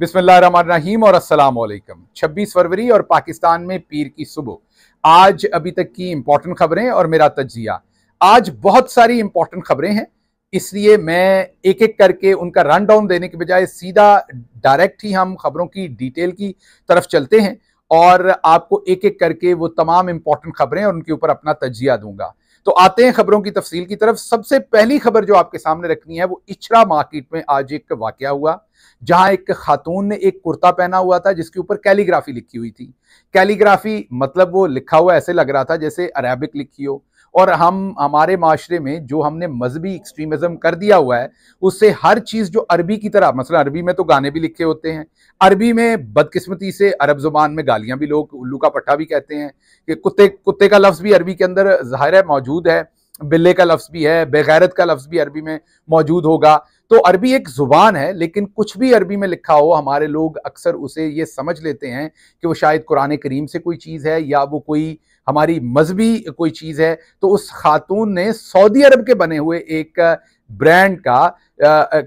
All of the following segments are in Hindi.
बिस्मिल्लाम और वालेकुम छब्बीस फरवरी और पाकिस्तान में पीर की सुबह आज अभी तक की इम्पोर्टेंट खबरें और मेरा तजिया आज बहुत सारी इम्पोर्टेंट खबरें हैं इसलिए मैं एक एक करके उनका रन डाउन देने के बजाय सीधा डायरेक्ट ही हम खबरों की डिटेल की तरफ चलते हैं और आपको एक एक करके वो तमाम इम्पोर्टेंट खबरें और उनके ऊपर अपना तजिया दूंगा तो आते हैं खबरों की तफसील की तरफ सबसे पहली खबर जो आपके सामने रखनी है वो इछरा मार्केट में आज एक वाक्य हुआ जहां एक खातून ने एक कुर्ता पहना हुआ था जिसके ऊपर कैलीग्राफी लिखी हुई थी कैलीग्राफी मतलब वो लिखा हुआ ऐसे लग रहा था जैसे अरेबिक लिखी हो और हम हमारे माशरे में जो हमने मजहबी एक्सट्रीमिज्म कर दिया हुआ है उससे हर चीज़ जो अरबी की तरह मसला अरबी में तो गाने भी लिखे होते हैं अरबी में बदकिस्मती से अरब ज़ुबान में गालियाँ भी लोग उल्लू का पट्टा भी कहते हैं कि कुत्ते कुत्ते का लफ्ज़ भी अरबी के अंदर ज़ाहिर है मौजूद है बिल्ले का लफ्ज़ भी है बेगैरत का लफ्ज़ भी अरबी में मौजूद होगा तो अरबी एक ज़ुबान है लेकिन कुछ भी अरबी में लिखा हो हमारे लोग अक्सर उसे ये समझ लेते हैं कि वो शायद कुरान करीम से कोई चीज़ है या वो कोई हमारी मजहबी कोई चीज़ है तो उस खातून ने सऊदी अरब के बने हुए एक ब्रांड का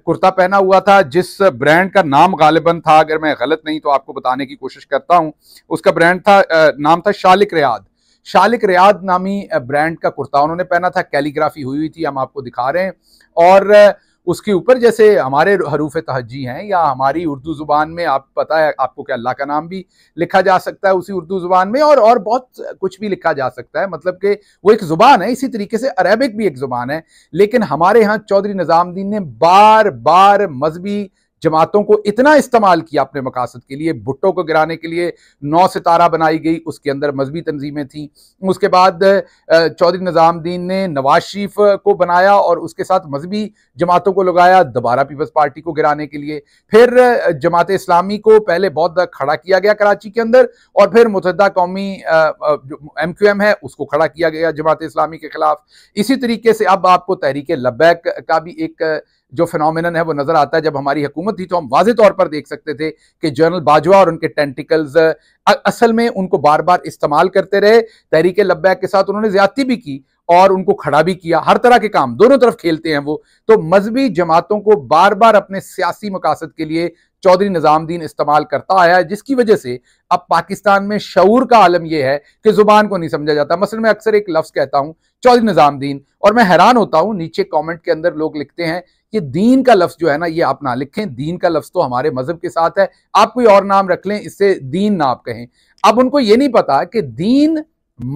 कुर्ता पहना हुआ था जिस ब्रांड का नाम गालिबन था अगर मैं गलत नहीं तो आपको बताने की कोशिश करता हूं उसका ब्रांड था नाम था शालिक रियाद शालिक रियाद नामी ब्रांड का कुर्ता उन्होंने पहना था कैलीग्राफी हुई हुई थी हम आपको दिखा रहे हैं और उसके ऊपर जैसे हमारे हरूफ तहजी हैं या हमारी उर्दू ज़ुबान में आप पता है आपको क्या अल्लाह का नाम भी लिखा जा सकता है उसी उर्दू ज़ुबान में और और बहुत कुछ भी लिखा जा सकता है मतलब कि वो एक ज़ुबान है इसी तरीके से अरेबिक भी एक ज़ुबान है लेकिन हमारे यहाँ चौधरी निज़ामुद्दीन ने बार बार मजहबी जमातों को इतना इस्तेमाल किया अपने मकासद के लिए भुट्टो को गिराने के लिए नौ सितारा बनाई गई उसके अंदर मजहबी तनजीमें थीं उसके बाद चौधरी निज़ामुद्दीन ने नवाज शरीफ को बनाया और उसके साथ मजहबी जमातों को लगाया दोबारा पीपल्स पार्टी को गिराने के लिए फिर जमात इस्लामी को पहले बहुत खड़ा किया गया कराची के अंदर और फिर मुतदा कौमी एम क्यू एम है उसको खड़ा किया गया जमात इस्लामी के खिलाफ इसी तरीके से अब आपको तहरीक लब्बैक का भी एक जो फिनोमिन है वो नज़र आता है जब हमारी हुकूमत थी तो हम वाजे तौर पर देख सकते थे कि जनरल बाजवा और उनके टेंटिकल्स असल में उनको बार बार इस्तेमाल करते रहे तहरीक लब्बैक के साथ उन्होंने ज्यादती भी की और उनको खड़ा भी किया हर तरह के काम दोनों तरफ खेलते हैं वो तो मजहबी जमातों को बार बार अपने सियासी मकासद के लिए चौधरी निज़ामुद्दीन इस्तेमाल करता आया है जिसकी वजह से अब पाकिस्तान में शूर का आलम यह है कि ज़ुबान को नहीं समझा जाता मसल मैं अक्सर एक लफ्ज़ कहता हूँ चौधरी निज़ामुद्दीन और मैं हैरान होता हूँ नीचे कॉमेंट के अंदर लोग लिखते हैं कि दीन का लफ्ज़ जो है ना ये आप ना लिखें दीन का लफ्ज़ तो हमारे मज़हब के साथ है आप कोई और नाम रख लें इससे दीन ना आप कहें अब उनको ये नहीं पता कि दीन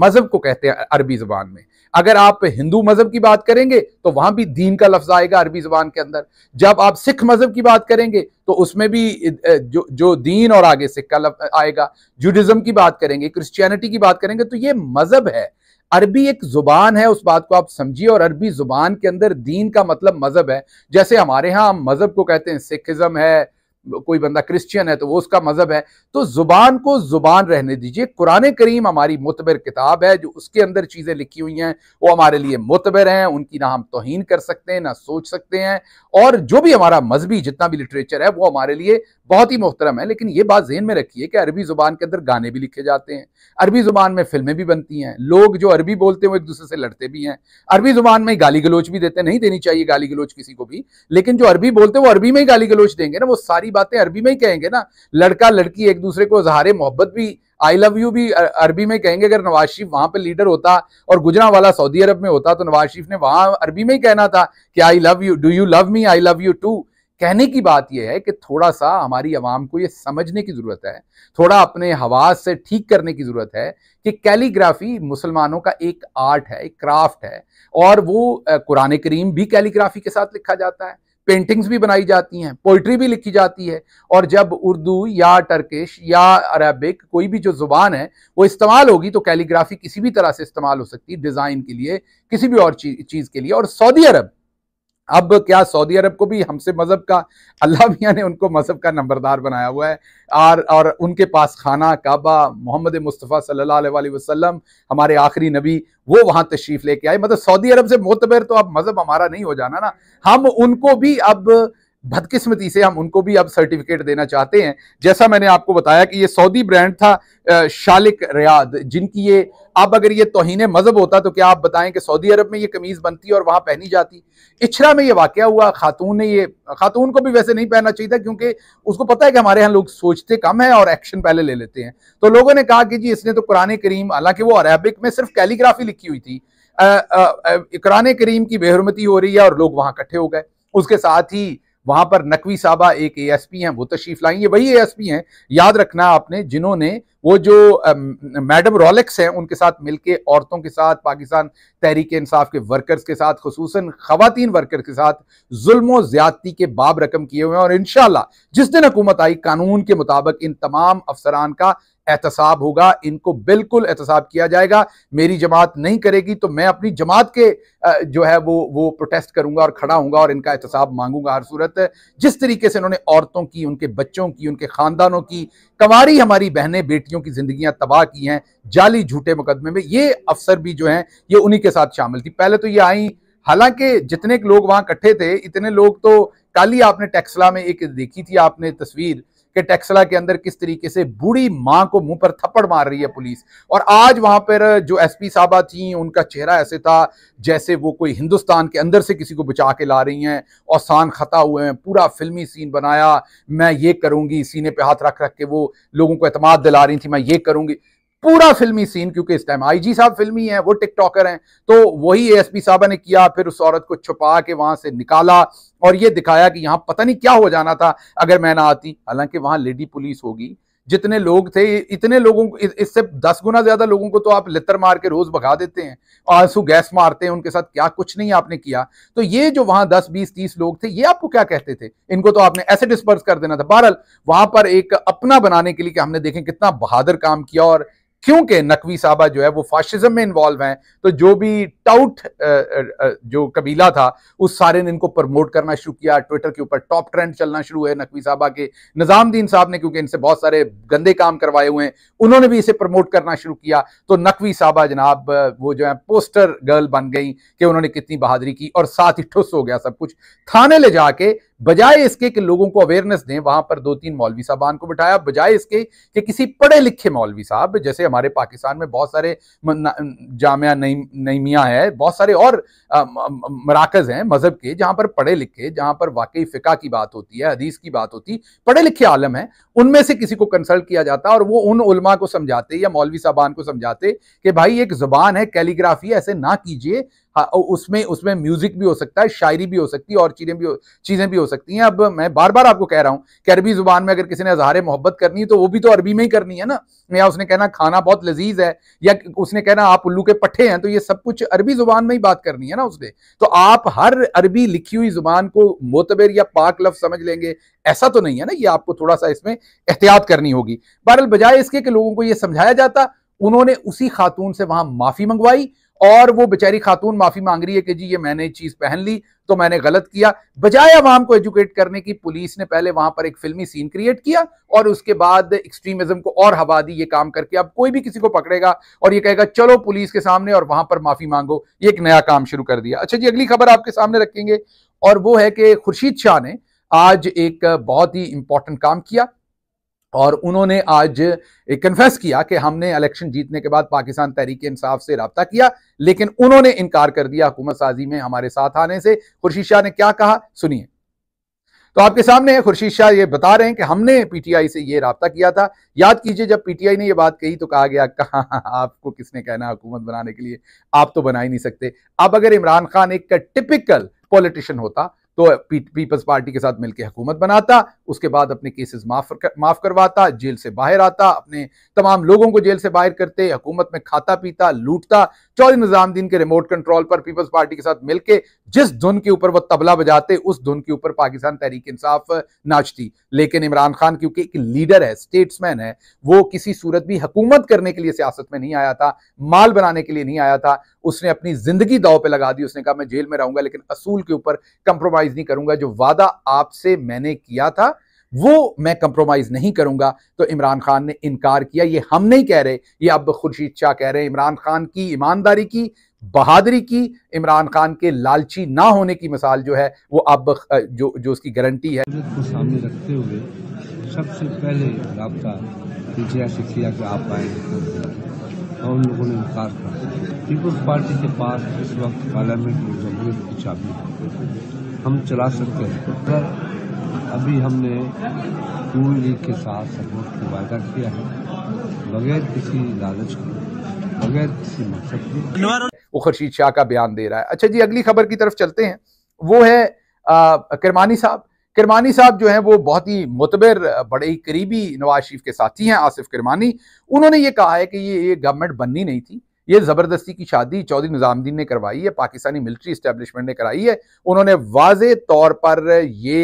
मज़हब को कहते हैं अरबी ज़बान में अगर आप हिंदू मज़हब की बात करेंगे तो वहां भी दीन का लफ्ज़ आएगा अरबी ज़बान के अंदर जब आप सिख मज़हब की बात करेंगे तो उसमें भी जो जो दीन और आगे सिख का लफ्ज़ आएगा जुडिज्म की बात करेंगे क्रिश्चियनिटी की बात करेंगे तो ये मज़हब है अरबी एक ज़ुबान है उस बात को आप समझिए और अरबी ज़ुबान के अंदर दीन का मतलब मज़हब है जैसे हमारे यहाँ हम मज़हब को कहते हैं सिखिज्म है कोई बंदा क्रिश्चियन है तो वो उसका मज़हब है तो ज़ुबान को ज़ुबान रहने दीजिए कुरान करीम हमारी मुतबर किताब है जो उसके अंदर चीज़ें लिखी हुई हैं वो हमारे लिए मुतबर हैं उनकी ना हम तोहन कर सकते हैं ना सोच सकते हैं और जो भी हमारा मजहबी जितना भी लिटरेचर है वो हमारे लिए बहुत ही मोहतरम है लेकिन ये बात जहन में रखिए कि अरबी ज़ुबान के अंदर गाने भी लिखे जाते हैं अरबी ज़ुबान में फिल्में भी बनती हैं लोग जो अरबी बोलते हैं वो एक दूसरे से लड़ते भी हैं अरबी ज़ुबान में गाली गलोच भी देते हैं नहीं देनी चाहिए गाली गलोच किसी को भी लेकिन जो अरबी बोलते हैं वो अरबी में ही गाली गलोच देंगे ना वो सारी बातें अरबी में ही कहेंगे ना लड़का लड़की एक दूसरे को जहारे मोहब्बत भी आई लव यू भी अरबी में कहेंगे अगर नवाज शरीफ वहां पर लीडर होता और गुजरा वाला सऊदी अरब में होता तो नवाज शरीफ ने वहां अरबी में ही कहना था कि I love you do you love me I love you too कहने की बात यह है कि थोड़ा सा हमारी आवाम को ये समझने की ज़रूरत है थोड़ा अपने हवास से ठीक करने की ज़रूरत है कि कैलीग्राफी मुसलमानों का एक आर्ट है एक क्राफ्ट है और वो कुरान करीम भी कैलीग्राफी के साथ लिखा जाता है पेंटिंग्स भी बनाई जाती हैं पोइट्री भी लिखी जाती है और जब उर्दू या टर्किश या अरबिक कोई भी जो ज़ुबान है वो इस्तेमाल होगी तो कैलीग्राफी किसी भी तरह से इस्तेमाल हो सकती है डिज़ाइन के लिए किसी भी और चीज़ के लिए और सऊदी अरब अब क्या सऊदी अरब को भी हमसे मज़हब का अल्लाह मियाँ ने उनको मज़हब का नंबरदार बनाया हुआ है और और उनके पास खाना काबा मोहम्मद मुस्तफ़ा सल्ला वसलम हमारे आखिरी नबी वो वहाँ तशरीफ़ लेके आए मतलब सऊदी अरब से मोतबर तो अब मज़हब हमारा नहीं हो जाना ना हम उनको भी अब बदकिस्मती से हम उनको भी अब सर्टिफिकेट देना चाहते हैं जैसा मैंने आपको बताया कि ये सऊदी ब्रांड था शालिक रियाद जिनकी ये अब अगर ये तोहन मज़हब होता तो क्या आप बताएं कि सऊदी अरब में ये कमीज़ बनती और वहां पहनी जाती इछरा में ये वाक्य हुआ खातून ने ये खातून को भी वैसे नहीं पहनना चाहिए था क्योंकि उसको पता है कि हमारे यहाँ लोग सोचते कम है और एक्शन पहले ले लेते हैं तो लोगों ने कहा कि जी इसने तो कुरान करीम हालांकि वो अरेबिक में सिर्फ कैलीग्राफी लिखी हुई थी कुरान करीम की बेहरमती हो रही है और लोग वहां इकट्ठे हो गए उसके साथ ही वहां पर नकवी साहबा एक एएसपी हैं वो तशरीफ लाई ये वही एएसपी हैं याद रखना आपने जिन्होंने वो जो मैडम रोलेक्स हैं उनके साथ मिलके औरतों के साथ पाकिस्तान तहरीक इंसाफ के वर्कर्स के साथ खसूस खातन वर्कर के साथ जुल्म ज्यादती के बाब रकम किए हुए हैं और इन जिस दिन हुकूमत आई कानून के मुताबिक इन तमाम अफसरान का एहतसाब होगा इनको बिल्कुल एहतसाब किया जाएगा मेरी जमात नहीं करेगी तो मैं अपनी जमात के जो है वो वो प्रोटेस्ट करूंगा और खड़ा हूँ और इनका एहतसाब मांगूंगा हर सूरत जिस तरीके से इन्होंने औरतों की उनके बच्चों की उनके खानदानों की कंवारी हमारी बहनें बेटियों की जिंदगियां तबाह की हैं जाली झूठे मुकदमे में ये अफसर भी जो हैं ये उन्हीं के साथ शामिल थी पहले तो ये आई हालांकि जितने लोग वहां इकट्ठे थे इतने लोग तो कल ही आपने टेक्सला में एक देखी थी आपने तस्वीर कि टेक्सला के अंदर किस तरीके से बूढ़ी माँ को मुंह पर थप्पड़ मार रही है पुलिस और आज वहां पर जो एसपी साहबा थी उनका चेहरा ऐसे था जैसे वो कोई हिंदुस्तान के अंदर से किसी को बचा के ला रही हैं और सान खता हुए हैं पूरा फिल्मी सीन बनाया मैं ये करूंगी सीने पर हाथ रख रख के वो लोगों को अतमाद दिला रही थी मैं ये करूंगी पूरा फिल्मी सीन क्योंकि इस टाइम आईजी साहब फिल्मी हैं वो टिकटॉकर हैं तो वही एएसपी साहबा ने किया फिर उस औरत को छुपा के वहां से निकाला और ये दिखाया कि यहां पता नहीं क्या हो जाना था अगर मैं ना आती हालांकि वहां लेडी पुलिस होगी जितने लोग थे इतने लोगों को इससे दस गुना ज्यादा लोगों को तो आप लतर मार के रोज भगा देते हैं आंसू गैस मारते हैं उनके साथ क्या कुछ नहीं आपने किया तो ये जो वहां दस बीस तीस लोग थे ये आपको क्या कहते थे इनको तो आपने ऐसे डिस्पर्स कर देना था बहरहाल वहां पर एक अपना बनाने के लिए कि हमने देखें कितना बहादुर काम किया और क्योंकि नकवी साहबा जो है वो फाशिज्म में इन्वॉल्व हैं तो जो भी टाउट जो कबीला था उस सारे ने इनको प्रमोट करना शुरू किया ट्विटर के ऊपर टॉप ट्रेंड चलना शुरू है नकवी साहबा के दीन साहब ने क्योंकि इनसे बहुत सारे गंदे काम करवाए हुए हैं उन्होंने भी इसे प्रमोट करना शुरू किया तो नकवी साहबा जनाब वो जो है पोस्टर गर्ल बन गई कि उन्होंने कितनी बहादुरी की और साथ ही ठुस हो गया सब कुछ थाने ले जाके बजाय इसके कि लोगों को अवेयरनेस दें वहां पर दो तीन मौलवी साहबान को बिठाया बजाय इसके कि किसी पढ़े लिखे मौलवी साहब जैसे हमारे पाकिस्तान में बहुत सारे जामिया नईमिया है बहुत सारे और मराकज हैं मजहब के जहां पर पढ़े लिखे जहां पर वाकई फ़िका की बात होती है हदीस की बात होती पढ़े लिखे आलम है उनमें से किसी को कंसल्ट किया जाता और वो उन उलमा को समझाते या मौलवी साहबान को समझाते कि भाई एक जुबान है कैलीग्राफी ऐसे ना कीजिए उसमें उसमें म्यूजिक भी हो सकता है शायरी भी हो सकती है और चीज़ें भी चीज़ें भी हो सकती हैं अब मैं बार बार आपको कह रहा हूं कि अरबी ज़ुबान में अगर किसी ने अजहार मोहब्बत करनी है तो वो भी तो अरबी में ही करनी है ना या उसने कहना खाना बहुत लजीज है या उसने कहना आप उल्लू के पट्टे हैं तो ये सब कुछ अरबी ज़ुबान में ही बात करनी है ना उसने तो आप हर अरबी लिखी हुई ज़ुबान को मोतबेर या पाक लफ समझ लेंगे ऐसा तो नहीं है ना ये आपको थोड़ा सा इसमें एहतियात करनी होगी बहरल बजाय इसके कि लोगों को ये समझाया जाता उन्होंने उसी खातून से वहां माफ़ी मंगवाई और वो बेचारी खातून माफी मांग रही है कि जी ये मैंने चीज पहन ली तो मैंने गलत किया बजाय अवाम को एजुकेट करने की पुलिस ने पहले वहां पर एक फिल्मी सीन क्रिएट किया और उसके बाद एक्सट्रीमिज्म को और हवा दी ये काम करके अब कोई भी किसी को पकड़ेगा और ये कहेगा चलो पुलिस के सामने और वहां पर माफी मांगो ये एक नया काम शुरू कर दिया अच्छा जी अगली खबर आपके सामने रखेंगे और वो है कि खुर्शीद शाह ने आज एक बहुत ही इंपॉर्टेंट काम किया और उन्होंने आज कन्फेस किया कि हमने इलेक्शन जीतने के बाद पाकिस्तान तहरीक इंसाफ से रबता किया लेकिन उन्होंने इनकार कर दिया हुकूमत साजी में हमारे साथ आने से खुर्शीद शाह ने क्या कहा सुनिए तो आपके सामने खुर्शीद शाह ये बता रहे हैं कि हमने पीटीआई से ये रबता किया था याद कीजिए जब पीटीआई ने यह बात कही तो कहा गया कहा आपको किसने कहना हुकूमत बनाने के लिए आप तो बना ही नहीं सकते अब अगर इमरान खान एक टिपिकल पॉलिटिशियन होता तो पीपल्स पार्टी के साथ मिलकर हुकूमत बनाता उसके बाद अपने केसेस माफ कर, माफ करवाता जेल से बाहर आता अपने तमाम लोगों को जेल से बाहर करते हुकूमत में खाता पीता लूटता चौधरी निजामुद्दीन के रिमोट कंट्रोल पर पीपल्स पार्टी के साथ मिलकर जिस धुन के ऊपर वो तबला बजाते उस धुन के ऊपर पाकिस्तान तहरीक इंसाफ नाचती लेकिन इमरान खान क्योंकि एक लीडर है स्टेट्समैन है वो किसी सूरत भी हुकूमत करने के लिए सियासत में नहीं आया था माल बनाने के लिए नहीं आया था उसने अपनी जिंदगी दाव पे लगा दी उसने कहा मैं जेल में रहूंगा लेकिन असूल के ऊपर कंप्रोमाइज नहीं करूंगा जो वादा आपसे मैंने किया था वो मैं कंप्रोमाइज़ नहीं करूंगा तो इमरान खान ने इनकार किया ये हम नहीं कह रहे ये अब खुर्शीद शाह कह रहे हैं इमरान खान की ईमानदारी की बहादरी की इमरान खान के लालची ना होने की मिसाल जो है वो अब जो जो उसकी गारंटी है को सामने रखते हुए सबसे पहले आपका पीटीआई से कि आप आए और उन लोगों ने इनकार किया पीपल्स पार्टी के पास इस वक्त पार्लियामेंट में जमहूरियत की चाबी हम चला सकते हैं अभी हमने पूर्ण लीग के साथ सपोर्ट की वायदा किया है बगैर किसी लालच के बगैर किसी मकसद के वो खुर्शीद शाह का बयान दे रहा है अच्छा जी अगली खबर की तरफ चलते हैं वो है किरमानी साहब किरमानी साहब जो हैं वो बहुत ही मुतबर बड़े ही करीबी नवाज शरीफ के साथी हैं आसिफ किरमानी उन्होंने ये कहा है कि ये ये गवर्नमेंट बननी नहीं थी ये ज़बरदस्ती की शादी चौधरी निज़ामुद्दीन ने करवाई है पाकिस्तानी मिलिट्री इस्टेब्लिशमेंट ने कराई है उन्होंने वाज तौर पर ये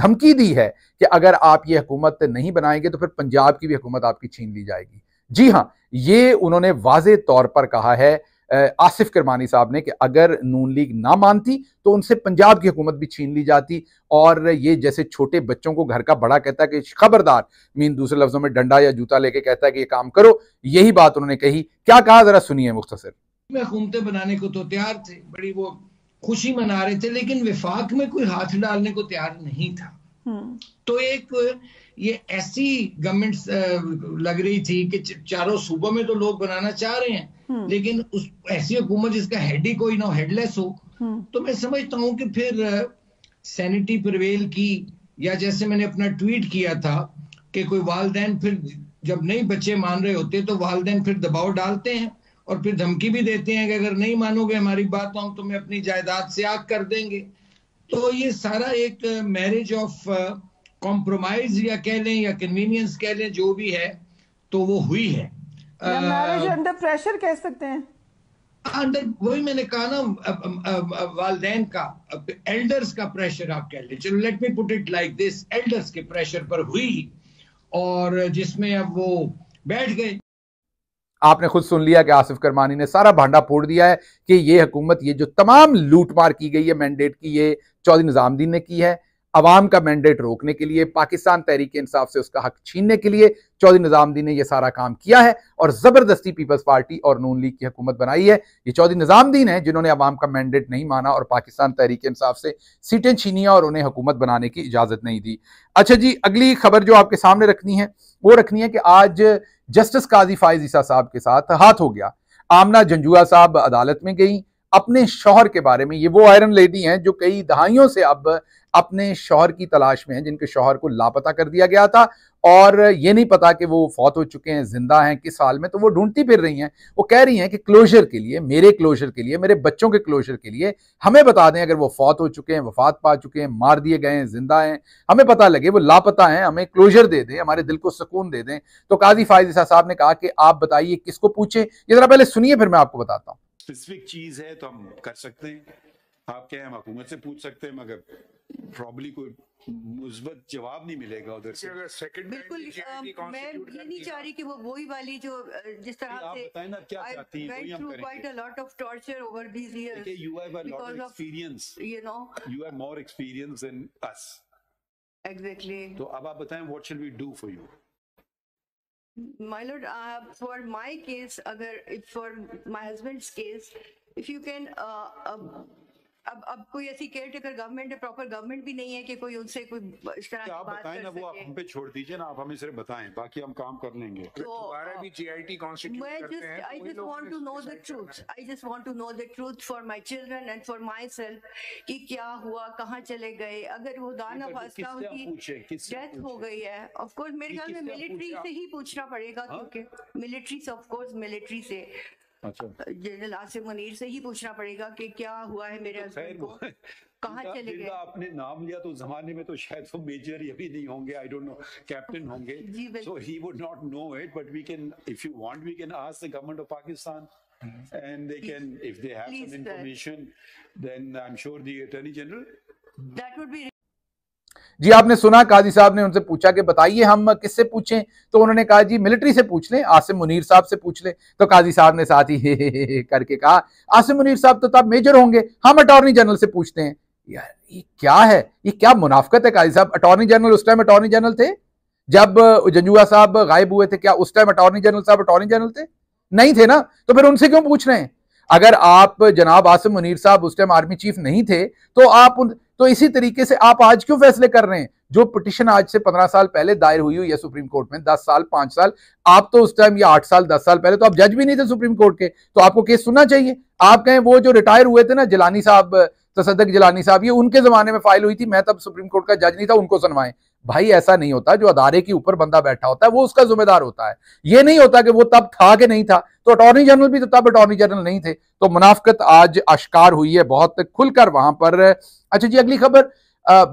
धमकी दी है कि अगर आप ये हुकूमत नहीं बनाएंगे तो फिर पंजाब की भी हुकूमत आपकी छीन ली जाएगी जी हाँ ये उन्होंने वाज तौर पर कहा है आसिफ किरमानी साहब ने कि अगर नून लीग ना मानती तो उनसे पंजाब की हुकूमत भी छीन ली जाती और ये जैसे छोटे बच्चों को घर का बड़ा कहता है कि खबरदार मीन दूसरे लफ्जों में डंडा या जूता लेके कहता है कि ये काम करो यही बात उन्होंने कही क्या कहा जरा सुनिए मुख्तसर मुख्तर हुकूमतें बनाने को तो तैयार थे बड़ी वो खुशी मना रहे थे लेकिन विफाक में कोई हाथ डालने को तैयार नहीं था हम्म। तो एक ये ऐसी गवर्नमेंट लग रही थी कि चारों सूबों में तो लोग बनाना चाह रहे हैं हम्म। लेकिन उस ऐसी हुकूमत जिसका हेड ही कोई ना हेडलेस हो हम्म। तो मैं समझता हूँ कि फिर सैनिटी प्रवेल की या जैसे मैंने अपना ट्वीट किया था कि कोई वालदेन फिर जब नहीं बच्चे मान रहे होते तो वालदेन फिर दबाव डालते हैं और फिर धमकी भी देते हैं कि अगर नहीं मानोगे हमारी बात तो हम तुम्हें अपनी जायदाद से आग कर देंगे तो ये सारा एक मैरिज ऑफ कॉम्प्रोमाइज या कह लें या कन्वीनियंस कह लें जो भी है तो वो हुई है मैरिज अंडर प्रेशर कह सकते हैं हाँ, अंडर वही मैंने कहा ना वाले का एल्डर्स का प्रेशर आप कह लें चलो let me put it like this elders के प्रेशर पर हुई और जिसमें अब वो बैठ गए आपने खुद सुन लिया कि आसिफ करमानी ने सारा भांडा फोड़ दिया है कि ये हुकूमत ये जो तमाम लूटमार की गई है मैंडेट की ये चौधरी निज़ामुद्दीन ने की है अवाम का मैंडेट रोकने के लिए पाकिस्तान तहरीक इंसाफ से उसका हक छीनने के लिए चौधरी निज़ामुद्दीन ने यह सारा काम किया है और ज़बरदस्ती पीपल्स पार्टी और नून लीग की हुकूमत बनाई है ये चौधरी निजामदीन है जिन्होंने अवाम का मैंडेट नहीं माना और पाकिस्तान तहरीक इंसाफ से सीटें छीनी और उन्हें हुकूमत बनाने की इजाज़त नहीं दी अच्छा जी अगली खबर जो आपके सामने रखनी है वो रखनी है कि आज जस्टिस काजी फायज ईसा साहब के साथ हाथ हो गया आमना जंजुआ साहब अदालत में गई अपने शोहर के बारे में ये वो आयरन लेडी हैं जो कई दहाइयों से अब अपने शौहर की तलाश में हैं जिनके शौहर को लापता कर दिया गया था और ये नहीं पता कि वो फौत हो चुके हैं जिंदा हैं किस हाल में तो वो ढूंढती फिर रही हैं वो कह रही हैं कि क्लोजर के लिए मेरे क्लोजर के लिए मेरे बच्चों के क्लोजर के लिए हमें बता दें अगर वो फौत हो चुके हैं वफात पा चुके हैं मार दिए गए हैं जिंदा हैं हमें पता लगे वो लापता हैं हमें क्लोजर दे दें हमारे दिल को सुकून दे दें तो काजी फायद साहब ने कहा कि आप बताइए किसको पूछें ये जरा पहले सुनिए फिर मैं आपको बताता हूँ स्पेसिफिक चीज़ है तो हम कर सकते हैं आप क्या हम हुकूमत से पूछ सकते हैं मगर प्रॉब्ली कोई मुस्बत जवाब नहीं मिलेगा उधर से अगर सेकंड बिल्कुल मैं ये नहीं चाह रही कि वो वही वाली जो जिस तरह आप बताएं ना क्या चाहती हैं वही हम करेंगे quite a lot of torture over these years देखिए you have a lot of experience you know you have more experience than us exactly तो अब आप बताएं what should we do for you my lord for my case अगर if for my husband's case if you can अब अब कोई ऐसी केयर टेकर गवर्नमेंट है प्रॉपर गवर्नमेंट भी नहीं है कि कोई उनसे कोई इस तरह की आप बात बताएं ना वो आप हम पे छोड़ दीजिए ना आप हमें सिर्फ बताएं बाकी हम काम कर लेंगे तो तो, भी जीआईटी कॉन्स्टिट्यूट करते हैं I just want to know the truth I just want for children and for self क्या हुआ कहाँ चले गए अगर वो दाना फास्ता उनकी डेथ हो गई है मेरे ख्याल में मिलिट्री से ही पूछना पड़ेगा हाँ? क्योंकि मिलिट्री से ऑफकोर्स मिलिट्री से अच्छा। जनरल आसिम मुनीर से ही पूछना पड़ेगा कि क्या हुआ है मेरे हस्बैंड तो को कहाँ चले गए आपने नाम लिया तो जमाने में तो शायद वो मेजर ये भी नहीं होंगे आई डोंट नो कैप्टन होंगे so he would not know it but we can if you want we can ask the government of Pakistan and they can if they have Please, some information sir. then i'm sure the attorney general that would be जी आपने सुना काजी साहब ने उनसे पूछा कि बताइए हम किससे पूछें तो उन्होंने कहा जी मिलिट्री से पूछ लें आसिम मुनीर साहब से पूछ लें तो काजी साहब ने साथ ही हे हे हे करके कहा आसिम मुनीर साहब तो तब मेजर होंगे हम अटॉर्नी जनरल से पूछते हैं यार ये क्या है ये क्या मुनाफ्त है काजी साहब अटॉर्नी जनरल उस टाइम अटॉर्नी जनरल थे जब जंजुआ साहब गायब हुए थे क्या उस टाइम अटॉर्नी जनरल साहब अटॉर्नी जनरल थे नहीं थे ना तो फिर उनसे क्यों पूछ रहे हैं अगर आप जनाब आसिम मुनीर साहब उस टाइम आर्मी चीफ नहीं थे तो आप उन तो इसी तरीके से आप आज क्यों फैसले कर रहे हैं जो पिटिशन आज से पंद्रह साल पहले दायर हुई हुई है सुप्रीम कोर्ट में दस साल पांच साल आप तो उस टाइम या आठ साल दस साल पहले तो आप जज भी नहीं थे सुप्रीम कोर्ट के तो आपको केस सुनना चाहिए आप कहें वो जो रिटायर हुए थे ना जलानी साहब तसदक जलानी साहब ये उनके जमाने में फाइल हुई थी मैं तब सुप्रीम कोर्ट का जज नहीं था उनको सुनवाए भाई ऐसा नहीं होता जो अदारे के ऊपर बंदा बैठा होता है वो उसका जिम्मेदार होता है ये नहीं होता कि वो तब था कि नहीं था तो अटॉर्नी जनरल भी तो तब अटॉर्नी जनरल नहीं थे तो मुनाफ्त आज आश्कार हुई है बहुत खुलकर वहां पर अच्छा जी अगली खबर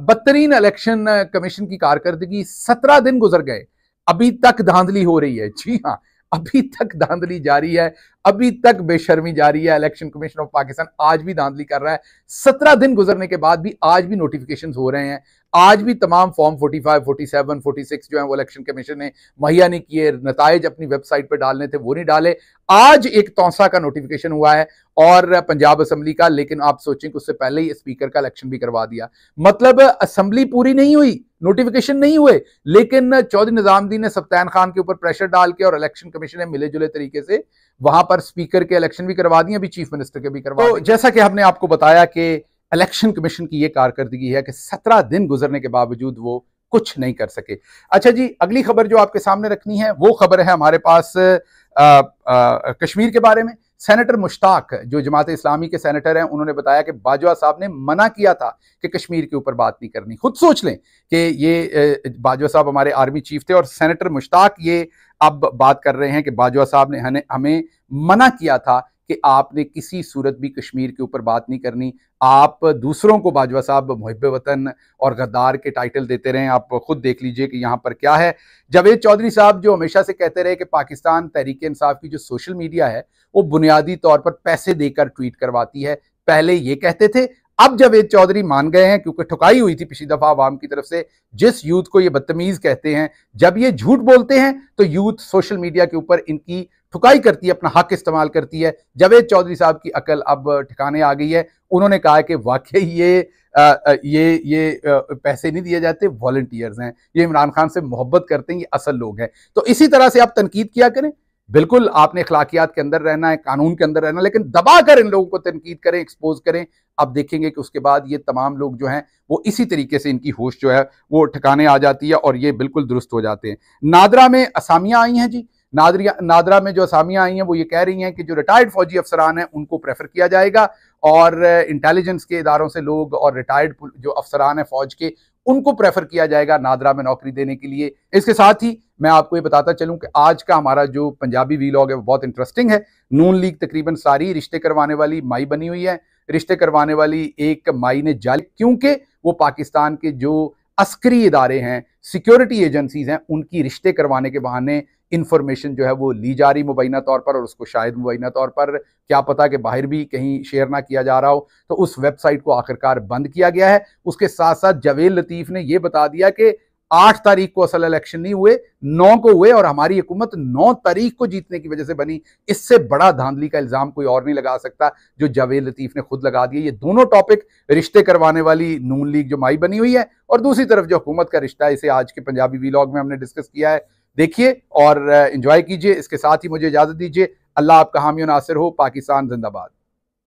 बदतरीन इलेक्शन कमीशन की कारकर्दगी सत्रह दिन गुजर गए अभी तक धांधली हो रही है जी हाँ अभी तक धांधली जारी है अभी तक बेशर्मी जारी है इलेक्शन कमीशन ऑफ पाकिस्तान आज भी धांधली कर रहा है सत्रह दिन गुजरने के बाद भी आज भी नोटिफिकेशन हो रहे हैं आज भी तमाम फॉर्म 45, 47, 46 जो है वो इलेक्शन कमीशन ने मुहैया नहीं किए नतज अपनी वेबसाइट पर डालने थे वो नहीं डाले आज एक तौसा का नोटिफिकेशन हुआ है और पंजाब असेंबली का लेकिन आप सोचें कि उससे पहले ही स्पीकर का इलेक्शन भी करवा दिया मतलब असेंबली पूरी नहीं हुई नोटिफिकेशन नहीं हुए लेकिन चौधरी निजामदीन ने सप्तान खान के ऊपर प्रेशर डाल के और इलेक्शन कमीशन ने मिले जुले तरीके से वहां पर स्पीकर के इलेक्शन भी करवा दिए अभी चीफ मिनिस्टर के भी करवा तो जैसा कि हमने आपको बताया कि इलेक्शन कमीशन की यह कारकर्दगी है कि सत्रह दिन गुजरने के बावजूद वो कुछ नहीं कर सके अच्छा जी अगली खबर जो आपके सामने रखनी है वो खबर है हमारे पास आ, आ, कश्मीर के बारे में सेनेटर मुश्ताक जो जमात इस्लामी के सेनेटर हैं उन्होंने बताया कि बाजवा साहब ने मना किया था कि कश्मीर के ऊपर बात नहीं करनी खुद सोच लें कि ये बाजवा साहब हमारे आर्मी चीफ थे और सेनेटर मुश्ताक ये अब बात कर रहे हैं कि बाजवा साहब ने हमें हमें मना किया था कि आपने किसी सूरत भी कश्मीर के ऊपर बात नहीं करनी आप दूसरों को बाजवा साहब मुहब वतन और गद्दार के टाइटल देते रहें आप खुद देख लीजिए कि यहाँ पर क्या है जावेद चौधरी साहब जो हमेशा से कहते रहे कि पाकिस्तान तहरीक इंसाफ की जो सोशल मीडिया है वो बुनियादी तौर पर पैसे देकर ट्वीट करवाती है पहले ये कहते थे अब जावेद चौधरी मान गए हैं क्योंकि ठुकाई हुई थी पिछली दफा आवाम की तरफ से जिस यूथ को ये बदतमीज कहते हैं जब ये झूठ बोलते हैं तो यूथ सोशल मीडिया के ऊपर इनकी ठुकाई करती है अपना हक इस्तेमाल करती है जावेद चौधरी साहब की अकल अब ठिकाने आ गई है उन्होंने कहा कि वाकई ये ये ये पैसे नहीं दिए जाते वॉल्टियर्स हैं ये इमरान खान से मोहब्बत करते हैं ये असल लोग हैं तो इसी तरह से आप तनकीद किया करें बिल्कुल आपने अखलाकियात के अंदर रहना है कानून के अंदर रहना लेकिन दबा कर इन लोगों को तनकीद करें एक्सपोज करें आप देखेंगे कि उसके बाद ये तमाम लोग जो हैं वो इसी तरीके से इनकी होश जो है वो ठिकाने आ जाती है और ये बिल्कुल दुरुस्त हो जाते हैं नादरा में असामियाँ आई हैं जी नादरिया नादरा में जो असामियाँ आई हैं वो ये कह रही हैं कि जो रिटायर्ड फौजी अफसरान हैं उनको प्रेफर किया जाएगा और इंटेलिजेंस के इदारों से लोग और रिटायर्ड जो अफसरान हैं फौज के उनको प्रेफर किया जाएगा नादरा में नौकरी देने के लिए इसके साथ ही मैं आपको ये बताता चलूं कि आज का हमारा जो पंजाबी वीलॉग है वो बहुत इंटरेस्टिंग है नून लीग तकरीबन सारी रिश्ते करवाने वाली माई बनी हुई है रिश्ते करवाने वाली एक माई ने जाली क्योंकि वो पाकिस्तान के जो अस्करी इदारे हैं सिक्योरिटी एजेंसीज हैं उनकी रिश्ते करवाने के बहाने इन्फॉर्मेशन जो है वो ली जा रही मुबैना तौर पर और उसको शायद मुबैना तौर पर क्या पता कि बाहर भी कहीं शेयर ना किया जा रहा हो तो उस वेबसाइट को आखिरकार बंद किया गया है उसके साथ साथ जवेद लतीफ़ ने यह बता दिया कि आठ तारीख को असल इलेक्शन नहीं हुए नौ को हुए और हमारी हुकूमत नौ तारीख को जीतने की वजह से बनी इससे बड़ा धांधली का इल्ज़ाम कोई और नहीं लगा सकता जो जावेद लतीफ़ ने खुद लगा दिया ये दोनों टॉपिक रिश्ते करवाने वाली नून लीग जो माई बनी हुई है और दूसरी तरफ जो हुकूमत का रिश्ता है इसे आज के पंजाबी वीलॉग में हमने डिस्कस किया है देखिए और इंजॉय कीजिए इसके साथ ही मुझे इजाज़त दीजिए अल्लाह आपका हामी नासिर हो पाकिस्तान जिंदाबाद